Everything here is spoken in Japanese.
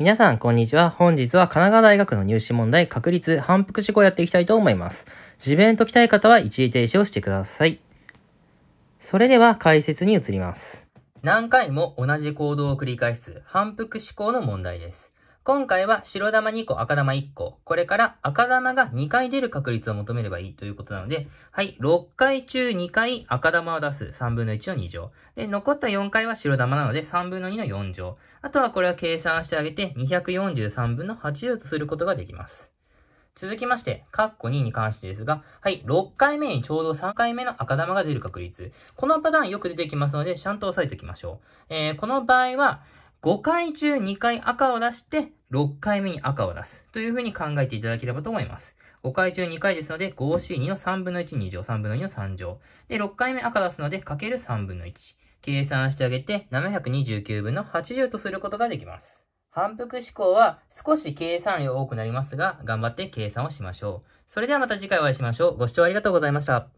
皆さん、こんにちは。本日は神奈川大学の入試問題、確率、反復試行やっていきたいと思います。自弁解きたい方は一時停止をしてください。それでは解説に移ります。何回も同じ行動を繰り返す反復試行の問題です。今回は白玉2個、赤玉1個。これから赤玉が2回出る確率を求めればいいということなので、はい、6回中2回赤玉を出す。3分の1の2乗。で、残った4回は白玉なので、3分の2の4乗。あとはこれは計算してあげて、243分の8乗とすることができます。続きまして、カッコ2に関してですが、はい、6回目にちょうど3回目の赤玉が出る確率。このパターンよく出てきますので、ちゃんと押さえておきましょう。えー、この場合は、5回中2回赤を出して、6回目に赤を出す。というふうに考えていただければと思います。5回中2回ですので、5C2 の3分の1、2乗、3分の2の3乗。で、6回目赤出すので、かける3分の1。計算してあげて、729分の80とすることができます。反復思考は少し計算量多くなりますが、頑張って計算をしましょう。それではまた次回お会いしましょう。ご視聴ありがとうございました。